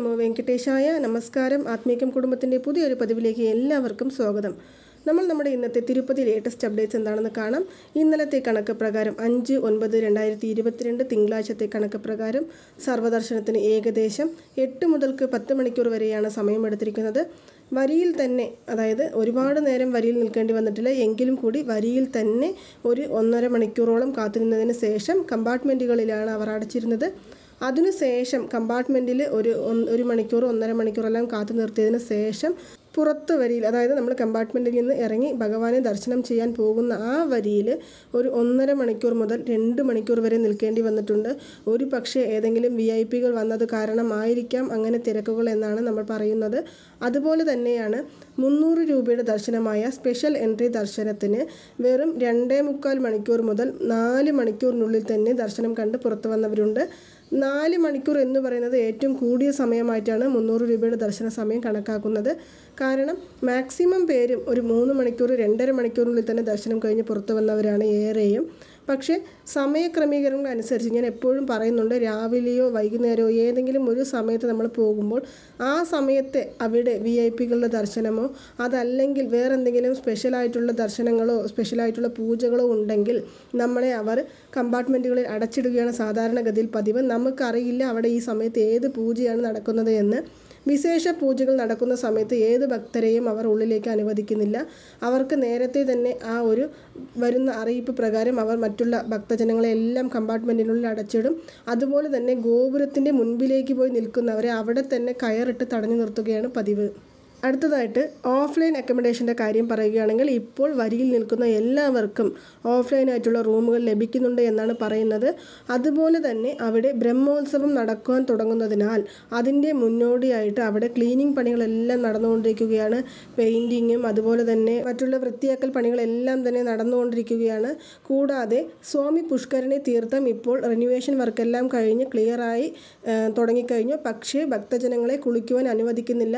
നമോ വെങ്കടേശായ നമസ്കാരം ആത്മീകം കുടുംബത്തിൻ്റെ പുതിയൊരു പതിവിലേക്ക് എല്ലാവർക്കും സ്വാഗതം നമ്മൾ നമ്മുടെ ഇന്നത്തെ തിരുപ്പതി ലേറ്റസ്റ്റ് അപ്ഡേറ്റ്സ് എന്താണെന്ന് കാണാം ഇന്നലത്തെ കണക്ക് പ്രകാരം അഞ്ച് ഒൻപത് രണ്ടായിരത്തി ഇരുപത്തിരണ്ട് തിങ്കളാഴ്ചത്തെ കണക്ക് പ്രകാരം സർവദർശനത്തിന് ഏകദേശം എട്ട് മുതൽക്ക് പത്ത് മണിക്കൂർ വരെയാണ് സമയമെടുത്തിരിക്കുന്നത് വരിയിൽ തന്നെ അതായത് ഒരുപാട് നേരം വരിയിൽ നിൽക്കേണ്ടി വന്നിട്ടില്ല എങ്കിലും കൂടി വരിയിൽ തന്നെ ഒരു ഒന്നര മണിക്കൂറോളം കാത്തിരുന്നതിന് ശേഷം കമ്പാർട്ട്മെൻറ്റുകളിലാണ് അവർ അടച്ചിരുന്നത് അതിനുശേഷം കമ്പാർട്ട്മെൻറ്റിൽ ഒരു ഒരു മണിക്കൂർ ഒന്നര മണിക്കൂറെല്ലാം കാത്തു നിർത്തിയതിന് ശേഷം പുറത്ത് വരിയിൽ അതായത് നമ്മൾ കമ്പാർട്ട്മെൻറ്റിൽ നിന്ന് ഇറങ്ങി ഭഗവാനെ ദർശനം ചെയ്യാൻ പോകുന്ന ആ വരിയിൽ ഒരു ഒന്നര മണിക്കൂർ മുതൽ രണ്ട് മണിക്കൂർ വരെ നിൽക്കേണ്ടി വന്നിട്ടുണ്ട് ഒരു പക്ഷേ ഏതെങ്കിലും വി ഐ പികൾ വന്നത് കാരണമായിരിക്കാം അങ്ങനെ തിരക്കുകൾ എന്നാണ് നമ്മൾ പറയുന്നത് അതുപോലെ തന്നെയാണ് മുന്നൂറ് രൂപയുടെ ദർശനമായ സ്പെഷ്യൽ എൻട്രി ദർശനത്തിന് വെറും രണ്ടേ മുക്കാൽ മണിക്കൂർ മുതൽ നാല് മണിക്കൂറിനുള്ളിൽ തന്നെ ദർശനം കണ്ട് പുറത്തു വന്നവരുണ്ട് നാല് മണിക്കൂർ എന്ന് പറയുന്നത് ഏറ്റവും കൂടിയ സമയമായിട്ടാണ് മുന്നൂറ് രൂപയുടെ ദർശന സമയം കണക്കാക്കുന്നത് കാരണം മാക്സിമം പേരും ഒരു മൂന്ന് മണിക്കൂർ രണ്ടര മണിക്കൂറിനുള്ളിൽ തന്നെ ദർശനം കഴിഞ്ഞ് പുറത്തു വന്നവരാണ് ഏറെയും പക്ഷേ സമയക്രമീകരണം അനുസരിച്ച് ഞാൻ എപ്പോഴും പറയുന്നുണ്ട് രാവിലെയോ വൈകുന്നേരമോ ഏതെങ്കിലും ഒരു സമയത്ത് നമ്മൾ പോകുമ്പോൾ ആ സമയത്തെ അവിടെ വി ഐ പികളുടെ ദർശനമോ അതല്ലെങ്കിൽ എന്തെങ്കിലും സ്പെഷ്യലായിട്ടുള്ള ദർശനങ്ങളോ സ്പെഷ്യലായിട്ടുള്ള പൂജകളോ ഉണ്ടെങ്കിൽ നമ്മളെ അവർ കമ്പാർട്ട്മെൻറ്റുകളിൽ അടച്ചിടുകയാണ് സാധാരണഗതിയിൽ പതിവ് നമുക്കറിയില്ല അവിടെ ഈ സമയത്ത് ഏത് പൂജയാണ് നടക്കുന്നത് എന്ന് വിശേഷ പൂജകൾ നടക്കുന്ന സമയത്ത് ഏത് ഭക്തരെയും അവർ ഉള്ളിലേക്ക് അനുവദിക്കുന്നില്ല അവർക്ക് നേരത്തെ തന്നെ ആ ഒരു വരുന്ന അറിയിപ്പ് പ്രകാരം അവർ മറ്റുള്ള ഭക്തജനങ്ങളെ എല്ലാം കമ്പാർട്ട്മെൻറ്റിനുള്ളിൽ അടച്ചിടും അതുപോലെ തന്നെ ഗോപുരത്തിൻ്റെ മുൻപിലേക്ക് പോയി നിൽക്കുന്നവരെ അവിടെ തന്നെ കയറിട്ട് തടഞ്ഞു നിർത്തുകയാണ് പതിവ് അടുത്തതായിട്ട് ഓഫ്ലൈൻ അക്കോമഡേഷൻ്റെ കാര്യം പറയുകയാണെങ്കിൽ ഇപ്പോൾ വരിയിൽ നിൽക്കുന്ന എല്ലാവർക്കും ഓഫ്ലൈനായിട്ടുള്ള റൂമുകൾ ലഭിക്കുന്നുണ്ട് എന്നാണ് പറയുന്നത് അതുപോലെ തന്നെ അവിടെ ബ്രഹ്മോത്സവം നടക്കുവാൻ തുടങ്ങുന്നതിനാൽ അതിൻ്റെ മുന്നോടിയായിട്ട് അവിടെ ക്ലീനിങ് പണികളെല്ലാം നടന്നുകൊണ്ടിരിക്കുകയാണ് പെയിൻറ്റിങ്ങും അതുപോലെ തന്നെ മറ്റുള്ള വൃത്തിയാക്കൽ പണികളെല്ലാം തന്നെ നടന്നുകൊണ്ടിരിക്കുകയാണ് കൂടാതെ സ്വാമി പുഷ്കരനെ തീർത്ഥം ഇപ്പോൾ റിനുവേഷൻ വർക്കെല്ലാം കഴിഞ്ഞ് ക്ലിയറായി തുടങ്ങിക്കഴിഞ്ഞു പക്ഷേ ഭക്തജനങ്ങളെ കുളിക്കുവാൻ അനുവദിക്കുന്നില്ല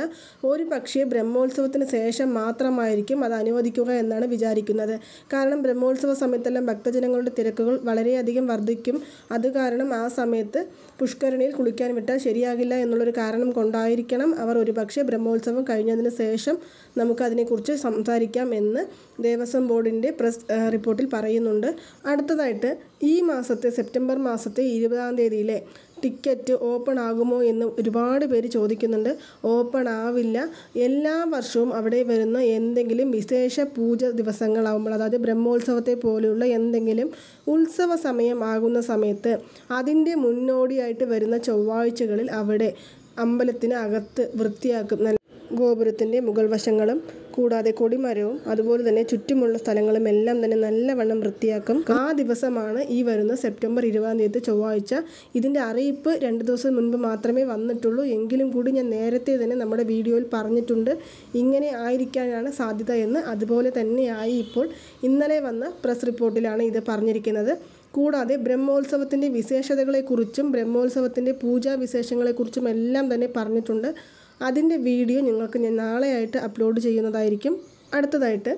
ഒരു പക്ഷേ പക്ഷേ ബ്രഹ്മോത്സവത്തിന് ശേഷം മാത്രമായിരിക്കും അത് അനുവദിക്കുക എന്നാണ് വിചാരിക്കുന്നത് കാരണം ബ്രഹ്മോത്സവ സമയത്തെല്ലാം ഭക്തജനങ്ങളുടെ തിരക്കുകൾ വളരെയധികം വർദ്ധിക്കും അത് കാരണം ആ സമയത്ത് പുഷ്കരണിയിൽ കുളിക്കാൻ വിട്ടാൽ ശരിയാകില്ല എന്നുള്ളൊരു കാരണം കൊണ്ടായിരിക്കണം അവർ ഒരുപക്ഷെ ബ്രഹ്മോത്സവം കഴിഞ്ഞതിന് ശേഷം നമുക്കതിനെക്കുറിച്ച് സംസാരിക്കാം എന്ന് ദേവസ്വം ബോർഡിൻ്റെ പ്രസ് റിപ്പോർട്ടിൽ പറയുന്നുണ്ട് അടുത്തതായിട്ട് ഈ മാസത്തെ സെപ്റ്റംബർ മാസത്തെ ഇരുപതാം തീയതിയിലെ ടിക്കറ്റ് ഓപ്പൺ ആകുമോ എന്ന് ഒരുപാട് പേര് ചോദിക്കുന്നുണ്ട് ഓപ്പൺ ആവില്ല എല്ലാ വർഷവും അവിടെ വരുന്ന എന്തെങ്കിലും വിശേഷ പൂജ ദിവസങ്ങളാകുമ്പോൾ അതായത് ബ്രഹ്മോത്സവത്തെ പോലെയുള്ള എന്തെങ്കിലും ഉത്സവ സമയം ആകുന്ന സമയത്ത് അതിൻ്റെ മുന്നോടിയായിട്ട് വരുന്ന ചൊവ്വാഴ്ചകളിൽ അവിടെ അമ്പലത്തിന് അകത്ത് വൃത്തിയാക്കും ഗോപുരത്തിൻ്റെ മുഗൾ വശങ്ങളും കൂടാതെ കൊടിമരവും അതുപോലെ തന്നെ ചുറ്റുമുള്ള സ്ഥലങ്ങളും എല്ലാം തന്നെ നല്ലവണ്ണം വൃത്തിയാക്കും ആ ദിവസമാണ് ഈ വരുന്ന സെപ്റ്റംബർ ഇരുപതാം തീയതി ചൊവ്വാഴ്ച ഇതിൻ്റെ അറിയിപ്പ് രണ്ട് ദിവസം മുൻപ് മാത്രമേ വന്നിട്ടുള്ളൂ എങ്കിലും കൂടി ഞാൻ നേരത്തെ തന്നെ നമ്മുടെ വീഡിയോയിൽ പറഞ്ഞിട്ടുണ്ട് ഇങ്ങനെ ആയിരിക്കാനാണ് സാധ്യത എന്ന് അതുപോലെ തന്നെയായി ഇപ്പോൾ ഇന്നലെ വന്ന പ്രസ് റിപ്പോർട്ടിലാണ് ഇത് പറഞ്ഞിരിക്കുന്നത് കൂടാതെ ബ്രഹ്മോത്സവത്തിൻ്റെ വിശേഷതകളെക്കുറിച്ചും ബ്രഹ്മോത്സവത്തിൻ്റെ പൂജാ വിശേഷങ്ങളെക്കുറിച്ചും എല്ലാം തന്നെ പറഞ്ഞിട്ടുണ്ട് അതിൻ്റെ വീഡിയോ നിങ്ങൾക്ക് ഞാൻ നാളെയായിട്ട് അപ്ലോഡ് ചെയ്യുന്നതായിരിക്കും അടുത്തതായിട്ട്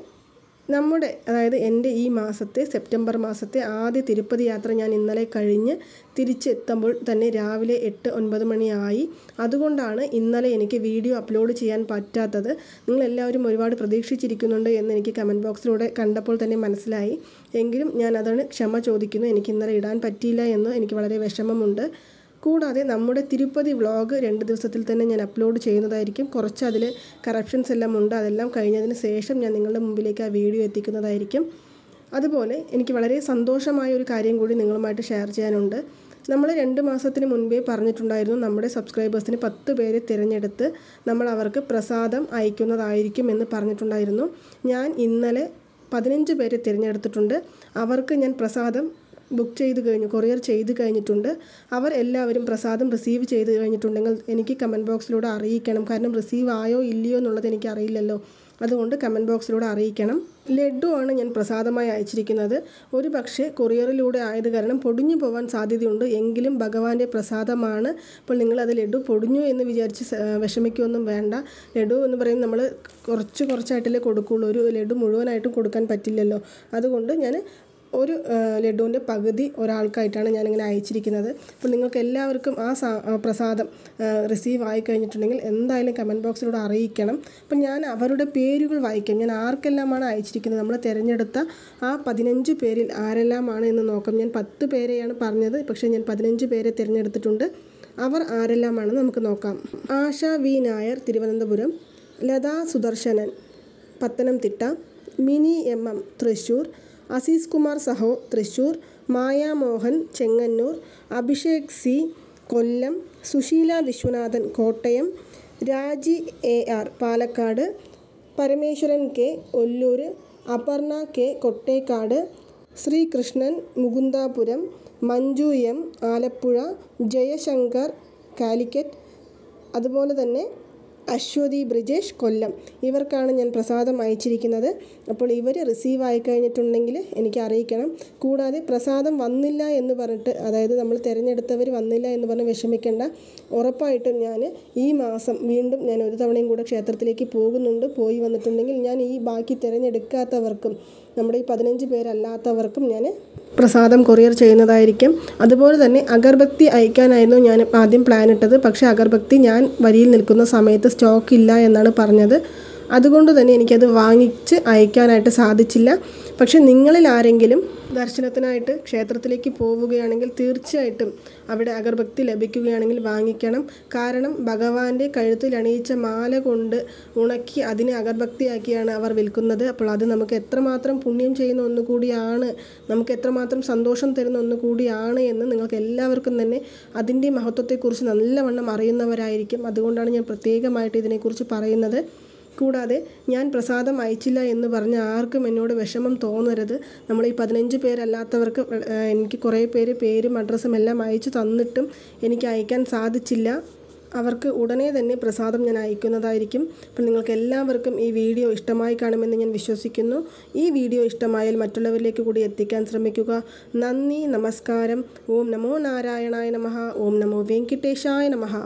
നമ്മുടെ അതായത് എൻ്റെ ഈ മാസത്തെ സെപ്റ്റംബർ മാസത്തെ ആദ്യ തിരുപ്പതി യാത്ര ഞാൻ ഇന്നലെ കഴിഞ്ഞ് തിരിച്ചെത്തുമ്പോൾ തന്നെ രാവിലെ എട്ട് ഒൻപത് മണിയായി അതുകൊണ്ടാണ് ഇന്നലെ എനിക്ക് വീഡിയോ അപ്ലോഡ് ചെയ്യാൻ പറ്റാത്തത് നിങ്ങളെല്ലാവരും ഒരുപാട് പ്രതീക്ഷിച്ചിരിക്കുന്നുണ്ട് എന്ന് എനിക്ക് കമൻറ്റ് ബോക്സിലൂടെ കണ്ടപ്പോൾ തന്നെ മനസ്സിലായി എങ്കിലും ഞാൻ അതാണ് ക്ഷമ ചോദിക്കുന്നു എനിക്ക് ഇന്നലെ ഇടാൻ പറ്റിയില്ല എന്ന് എനിക്ക് വളരെ വിഷമമുണ്ട് കൂടാതെ നമ്മുടെ തിരുപ്പതി വ്ളോഗ് രണ്ട് ദിവസത്തിൽ തന്നെ ഞാൻ അപ്ലോഡ് ചെയ്യുന്നതായിരിക്കും കുറച്ച് അതിൽ കറപ്ഷൻസ് എല്ലാം ഉണ്ട് അതെല്ലാം കഴിഞ്ഞതിന് ശേഷം ഞാൻ നിങ്ങളുടെ മുമ്പിലേക്ക് ആ വീഡിയോ എത്തിക്കുന്നതായിരിക്കും അതുപോലെ എനിക്ക് വളരെ സന്തോഷമായ ഒരു കാര്യം കൂടി നിങ്ങളുമായിട്ട് ഷെയർ ചെയ്യാനുണ്ട് നമ്മൾ രണ്ട് മാസത്തിന് മുൻപേ പറഞ്ഞിട്ടുണ്ടായിരുന്നു നമ്മുടെ സബ്സ്ക്രൈബേഴ്സിന് പത്ത് പേരെ തിരഞ്ഞെടുത്ത് നമ്മൾ അവർക്ക് പ്രസാദം അയക്കുന്നതായിരിക്കും എന്ന് പറഞ്ഞിട്ടുണ്ടായിരുന്നു ഞാൻ ഇന്നലെ പതിനഞ്ച് പേരെ തിരഞ്ഞെടുത്തിട്ടുണ്ട് അവർക്ക് ഞാൻ പ്രസാദം ബുക്ക് ചെയ്ത് കഴിഞ്ഞു കൊറിയർ ചെയ്ത് കഴിഞ്ഞിട്ടുണ്ട് അവർ എല്ലാവരും പ്രസാദം റിസീവ് ചെയ്ത് കഴിഞ്ഞിട്ടുണ്ടെങ്കിൽ എനിക്ക് കമൻറ്റ് ബോക്സിലൂടെ അറിയിക്കണം കാരണം റിസീവ് ആയോ ഇല്ലയോ എന്നുള്ളത് എനിക്ക് അറിയില്ലല്ലോ അതുകൊണ്ട് കമൻറ്റ് ബോക്സിലൂടെ അറിയിക്കണം ലഡു ആണ് ഞാൻ പ്രസാദമായി അയച്ചിരിക്കുന്നത് ഒരു പക്ഷേ കൊറിയറിലൂടെ ആയത് കാരണം പൊടിഞ്ഞു പോകാൻ സാധ്യതയുണ്ട് എങ്കിലും ഭഗവാന്റെ പ്രസാദമാണ് അപ്പോൾ നിങ്ങളത് ലഡു പൊടിഞ്ഞു എന്ന് വിചാരിച്ച് വിഷമിക്കുകയൊന്നും വേണ്ട ലഡു എന്ന് പറയും നമ്മൾ കുറച്ച് കുറച്ചായിട്ടല്ലേ കൊടുക്കുകയുള്ളൂ ഒരു ലഡു മുഴുവനായിട്ടും കൊടുക്കാൻ പറ്റില്ലല്ലോ അതുകൊണ്ട് ഞാൻ ഒരു ലഡുവിൻ്റെ പകുതി ഒരാൾക്കായിട്ടാണ് ഞാനിങ്ങനെ അയച്ചിരിക്കുന്നത് അപ്പോൾ നിങ്ങൾക്ക് എല്ലാവർക്കും ആ പ്രസാദം റിസീവ് ആയി കഴിഞ്ഞിട്ടുണ്ടെങ്കിൽ എന്തായാലും കമൻറ്റ് ബോക്സിലൂടെ അറിയിക്കണം അപ്പം ഞാൻ അവരുടെ പേരുകൾ വായിക്കാം ഞാൻ ആർക്കെല്ലാമാണ് അയച്ചിരിക്കുന്നത് നമ്മൾ തിരഞ്ഞെടുത്ത ആ പതിനഞ്ച് പേരിൽ ആരെല്ലാമാണ് എന്ന് നോക്കാം ഞാൻ പത്ത് പേരെയാണ് പറഞ്ഞത് പക്ഷേ ഞാൻ പതിനഞ്ച് പേരെ തിരഞ്ഞെടുത്തിട്ടുണ്ട് അവർ ആരെല്ലാമാണെന്ന് നമുക്ക് നോക്കാം Asha V Nair Thiruvananthapuram Latha Sudarshanan Pathanamthitta Mini M M Thrissur Aziz Kumar സഹോ Thrissur Mayamohan Chengannur Abhishek C Kollam Sushila Viswanathan Kottayam Raji A R Palakkad Parameswaran K Ollur Aparna K Kottekad Sreekrishnan Mukundapuram Manju M Alappuzha Jayashankar Calicut അതുപോലെ തന്നെ അശ്വതി ബ്രിജേഷ് കൊല്ലം ഇവർക്കാണ് ഞാൻ പ്രസാദം അയച്ചിരിക്കുന്നത് അപ്പോൾ ഇവർ റിസീവ് ആയി കഴിഞ്ഞിട്ടുണ്ടെങ്കിൽ എനിക്ക് അറിയിക്കണം കൂടാതെ പ്രസാദം വന്നില്ല എന്ന് പറഞ്ഞിട്ട് അതായത് നമ്മൾ തിരഞ്ഞെടുത്തവർ വന്നില്ല എന്ന് പറഞ്ഞ് വിഷമിക്കേണ്ട ഉറപ്പായിട്ടും ഞാൻ ഈ മാസം വീണ്ടും ഞാൻ ഒരു തവണയും കൂടെ ക്ഷേത്രത്തിലേക്ക് പോകുന്നുണ്ട് പോയി വന്നിട്ടുണ്ടെങ്കിൽ ഞാൻ ഈ ബാക്കി തിരഞ്ഞെടുക്കാത്തവർക്കും നമ്മുടെ ഈ പതിനഞ്ച് പേരല്ലാത്തവർക്കും ഞാൻ പ്രസാദം കൊറിയർ ചെയ്യുന്നതായിരിക്കും അതുപോലെ തന്നെ അഗർഭക്തി അയക്കാനായിരുന്നു ഞാൻ ആദ്യം പ്ലാൻ ഇട്ടത് പക്ഷേ അഗർഭക്തി ഞാൻ വരിയിൽ നിൽക്കുന്ന സമയത്ത് സ്റ്റോക്ക് ഇല്ല എന്നാണ് പറഞ്ഞത് അതുകൊണ്ട് തന്നെ എനിക്കത് വാങ്ങിച്ച് അയക്കാനായിട്ട് സാധിച്ചില്ല പക്ഷെ നിങ്ങളിൽ ആരെങ്കിലും ദർശനത്തിനായിട്ട് ക്ഷേത്രത്തിലേക്ക് പോവുകയാണെങ്കിൽ തീർച്ചയായിട്ടും അവിടെ അഗർഭക്തി ലഭിക്കുകയാണെങ്കിൽ വാങ്ങിക്കണം കാരണം ഭഗവാന്റെ കഴുത്തിൽ അണിയിച്ച മാല കൊണ്ട് ഉണക്കി അതിനെ അഗർഭക്തിയാക്കിയാണ് അവർ വിൽക്കുന്നത് അപ്പോൾ അത് നമുക്ക് എത്രമാത്രം പുണ്യം ചെയ്യുന്ന ഒന്നുകൂടിയാണ് നമുക്ക് എത്രമാത്രം സന്തോഷം തരുന്ന ഒന്നുകൂടിയാണ് എന്ന് നിങ്ങൾക്ക് എല്ലാവർക്കും തന്നെ അതിൻ്റെ മഹത്വത്തെക്കുറിച്ച് നല്ലവണ്ണം അറിയുന്നവരായിരിക്കും അതുകൊണ്ടാണ് ഞാൻ പ്രത്യേകമായിട്ട് ഇതിനെക്കുറിച്ച് പറയുന്നത് കൂടാതെ ഞാൻ പ്രസാദം അയച്ചില്ല എന്ന് പറഞ്ഞ് ആർക്കും എന്നോട് വിഷമം തോന്നരുത് നമ്മൾ ഈ പതിനഞ്ച് പേരല്ലാത്തവർക്ക് എനിക്ക് കുറേ പേര് പേരും അഡ്രസ്സും എല്ലാം അയച്ചു തന്നിട്ടും എനിക്ക് അയക്കാൻ സാധിച്ചില്ല അവർക്ക് ഉടനെ തന്നെ പ്രസാദം ഞാൻ അയക്കുന്നതായിരിക്കും അപ്പോൾ നിങ്ങൾക്ക് എല്ലാവർക്കും ഈ വീഡിയോ ഇഷ്ടമായി കാണുമെന്ന് ഞാൻ വിശ്വസിക്കുന്നു ഈ വീഡിയോ ഇഷ്ടമായാൽ മറ്റുള്ളവരിലേക്ക് കൂടി എത്തിക്കാൻ ശ്രമിക്കുക നന്ദി നമസ്കാരം ഓം നമോ നാരായണായ നമഃ ഓം നമോ വെങ്കിട്ടേശായ നമഃ